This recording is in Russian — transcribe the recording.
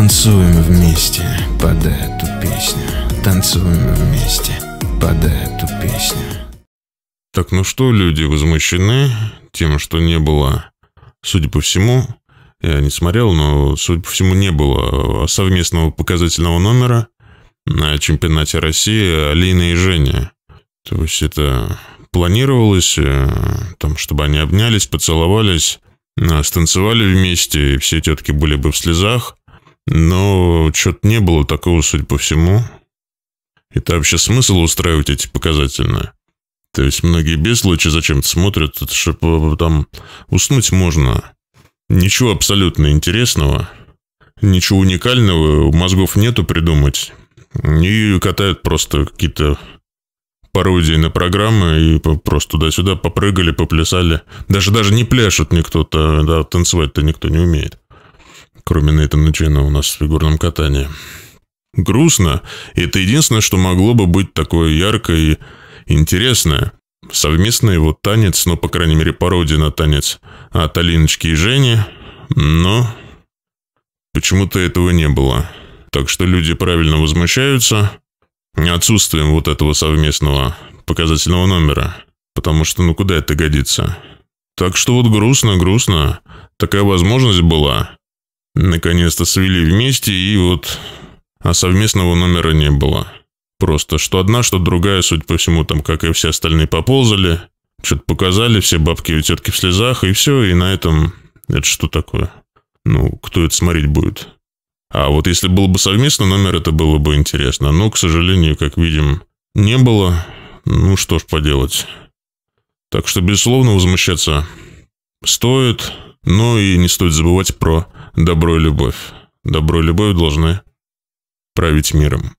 Танцуем вместе под эту песню. Танцуем вместе под эту песню. Так ну что, люди возмущены тем, что не было, судя по всему, я не смотрел, но, судя по всему, не было а, совместного показательного номера на чемпионате России Алины и Женя. То есть это планировалось, э, там, чтобы они обнялись, поцеловались, э, станцевали вместе, и все тетки были бы в слезах. Но что-то не было такого, судя по всему. Это вообще смысл устраивать эти показательные? То есть многие беслочи зачем-то смотрят, Чтобы э, э, там уснуть можно. Ничего абсолютно интересного, ничего уникального у мозгов нету придумать. И катают просто какие-то пародии на программы и просто туда-сюда попрыгали, поплясали. Даже даже не пляшут никто-то, да, танцевать-то никто не умеет кроме Нейтана Джина, у нас в фигурном катании. Грустно. это единственное, что могло бы быть такое яркое и интересное. Совместный его танец, ну, по крайней мере, пародия на танец от Алиночки и Жени. Но почему-то этого не было. Так что люди правильно возмущаются отсутствием вот этого совместного показательного номера. Потому что, ну, куда это годится? Так что вот грустно, грустно. Такая возможность была. Наконец-то свели вместе, и вот... А совместного номера не было. Просто что одна, что другая, суть по всему, там, как и все остальные, поползали. Что-то показали, все бабки и тетки в слезах, и все, и на этом... Это что такое? Ну, кто это смотреть будет? А вот если был бы совместно номер, это было бы интересно. Но, к сожалению, как видим, не было. Ну, что ж поделать. Так что, безусловно, возмущаться стоит, но и не стоит забывать про Добро и любовь. Добро и любовь должны править миром.